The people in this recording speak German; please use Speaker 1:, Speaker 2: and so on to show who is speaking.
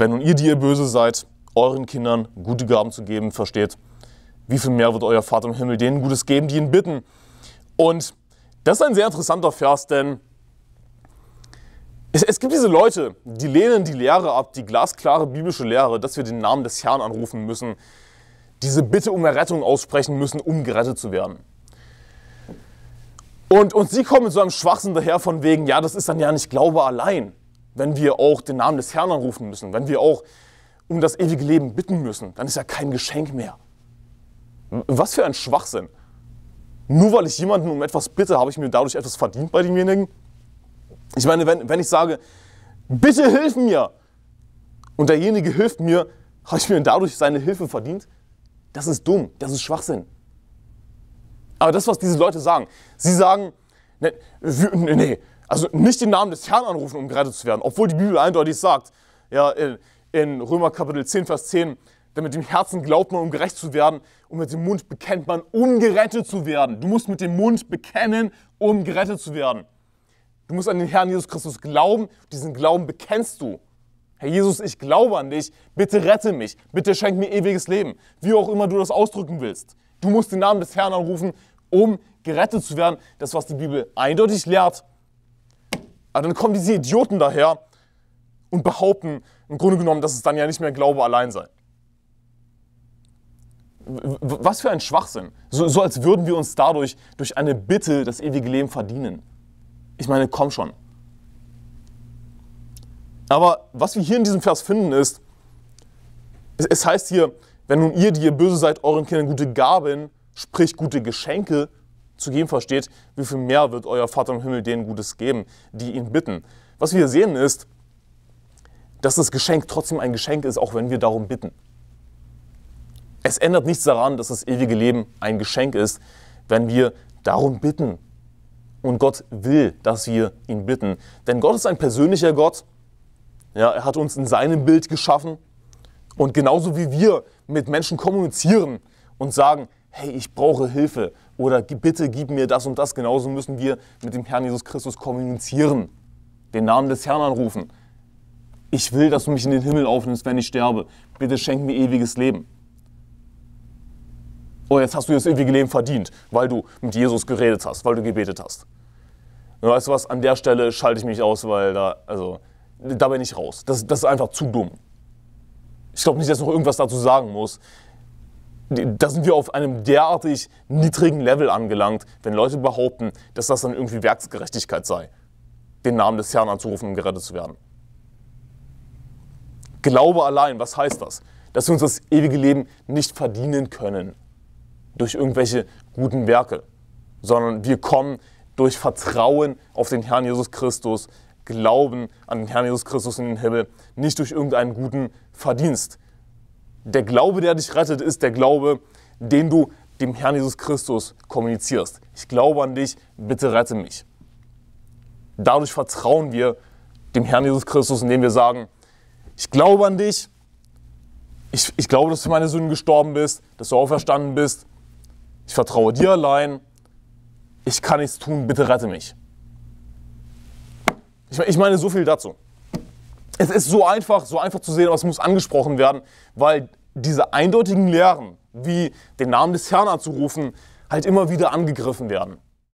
Speaker 1: Wenn nun ihr, die ihr böse seid, euren Kindern gute Gaben zu geben versteht, wie viel mehr wird euer Vater im Himmel denen Gutes geben, die ihn bitten? Und das ist ein sehr interessanter Vers, denn es, es, gibt diese Leute, die lehnen die Lehre ab, die glasklare biblische Lehre, dass wir den Namen des Herrn anrufen müssen, diese Bitte um Errettung aussprechen müssen, um gerettet zu werden. Und, und sie kommen mit so einem Schwachsinn daher von wegen, ja, das ist dann ja nicht Glaube allein wenn wir auch den Namen des Herrn anrufen müssen, wenn wir auch um das ewige Leben bitten müssen, dann ist ja kein Geschenk mehr. Was für ein Schwachsinn. Nur weil ich jemanden um etwas bitte, habe ich mir dadurch etwas verdient bei demjenigen? Ich meine, wenn, wenn ich sage, bitte hilf mir, und derjenige hilft mir, habe ich mir dadurch seine Hilfe verdient? Das ist dumm, das ist Schwachsinn. Aber das, was diese Leute sagen, sie sagen, ne, nee, nee also nicht den Namen des Herrn anrufen, um gerettet zu werden, obwohl die Bibel eindeutig sagt, ja, in, in Römer Kapitel 10, Vers 10, denn mit dem Herzen glaubt man, um gerecht zu werden, und mit dem Mund bekennt man, um gerettet zu werden. Du musst mit dem Mund bekennen, um gerettet zu werden. Du musst an den Herrn Jesus Christus glauben, diesen Glauben bekennst du. Herr Jesus, ich glaube an dich, bitte rette mich, bitte schenk mir ewiges Leben, wie auch immer du das ausdrücken willst. Du musst den Namen des Herrn anrufen, um gerettet zu werden. Das, was die Bibel eindeutig lehrt, aber ah, dann kommen diese Idioten daher und behaupten im Grunde genommen, dass es dann ja nicht mehr Glaube allein sei. Was für ein Schwachsinn. So, so als würden wir uns dadurch durch eine Bitte das ewige Leben verdienen. Ich meine, komm schon. Aber was wir hier in diesem Vers finden ist, es, es heißt hier, wenn nun ihr, die ihr böse seid, euren Kindern gute Gaben, sprich gute Geschenke zu geben versteht, wie viel mehr wird euer Vater im Himmel denen Gutes geben, die ihn bitten. Was wir sehen ist, dass das Geschenk trotzdem ein Geschenk ist, auch wenn wir darum bitten. Es ändert nichts daran, dass das ewige Leben ein Geschenk ist, wenn wir darum bitten. Und Gott will, dass wir ihn bitten. Denn Gott ist ein persönlicher Gott. Ja, er hat uns in seinem Bild geschaffen. Und genauso wie wir mit Menschen kommunizieren und sagen, hey, ich brauche Hilfe oder bitte gib mir das und das. Genauso müssen wir mit dem Herrn Jesus Christus kommunizieren, den Namen des Herrn anrufen. Ich will, dass du mich in den Himmel aufnimmst, wenn ich sterbe. Bitte schenk mir ewiges Leben. Oh, jetzt hast du das ewige Leben verdient, weil du mit Jesus geredet hast, weil du gebetet hast. Und weißt du was, an der Stelle schalte ich mich aus, weil da, also, da bin ich raus. Das, das ist einfach zu dumm. Ich glaube nicht, dass ich noch irgendwas dazu sagen muss da sind wir auf einem derartig niedrigen Level angelangt, wenn Leute behaupten, dass das dann irgendwie Werksgerechtigkeit sei, den Namen des Herrn anzurufen, um gerettet zu werden. Glaube allein, was heißt das? Dass wir uns das ewige Leben nicht verdienen können durch irgendwelche guten Werke, sondern wir kommen durch Vertrauen auf den Herrn Jesus Christus, Glauben an den Herrn Jesus Christus in den Himmel, nicht durch irgendeinen guten Verdienst, der Glaube, der dich rettet, ist der Glaube, den du dem Herrn Jesus Christus kommunizierst. Ich glaube an dich, bitte rette mich. Dadurch vertrauen wir dem Herrn Jesus Christus, indem wir sagen, ich glaube an dich, ich, ich glaube, dass du für meine Sünden gestorben bist, dass du auferstanden bist, ich vertraue dir allein, ich kann nichts tun, bitte rette mich. Ich meine so viel dazu es ist so einfach, so einfach zu sehen, aber es muss angesprochen werden, weil diese eindeutigen Lehren, wie den Namen des Herrn anzurufen, halt immer wieder angegriffen werden.